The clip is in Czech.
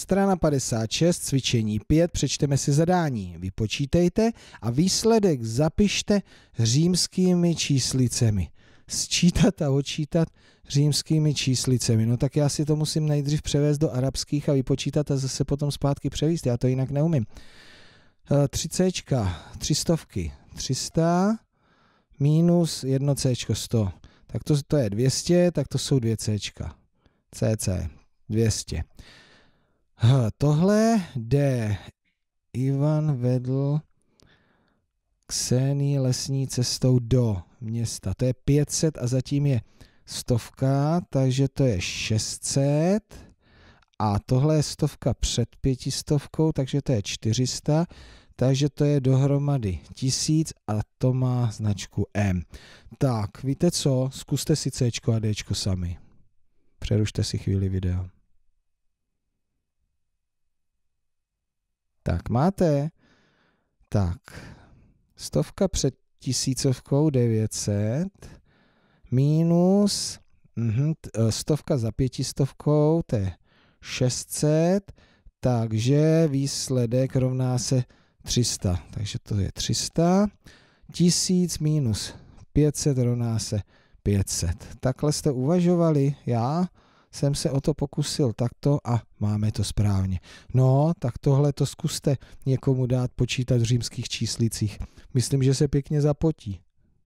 Strana 56, cvičení 5, přečteme si zadání, vypočítejte a výsledek zapište římskými číslicemi. Sčítat a odčítat římskými číslicemi. No tak já si to musím nejdřív převést do arabských a vypočítat a zase potom zpátky převést, já to jinak neumím. 30, 300, 300 minus 1 C, 100. Tak to, to je 200, tak to jsou 2 C, CC, 200. Tohle jde. Ivan vedl Ksenii lesní cestou do města. To je 500 a zatím je stovka, takže to je 600. A tohle je stovka před pětistovkou, takže to je 400. Takže to je dohromady 1000 a to má značku M. Tak, víte co? Zkuste si C a D sami. Přerušte si chvíli video. Tak máte, tak, stovka před tisícovkou 900 minus mh, eh, stovka za pětistovkou, to je 600, takže výsledek rovná se 300, takže to je 300. 1000 minus 500 rovná se 500. Takhle jste uvažovali, já jsem se o to pokusil takto a máme to správně. No, tak tohle to zkuste někomu dát počítat v římských číslicích. Myslím, že se pěkně zapotí.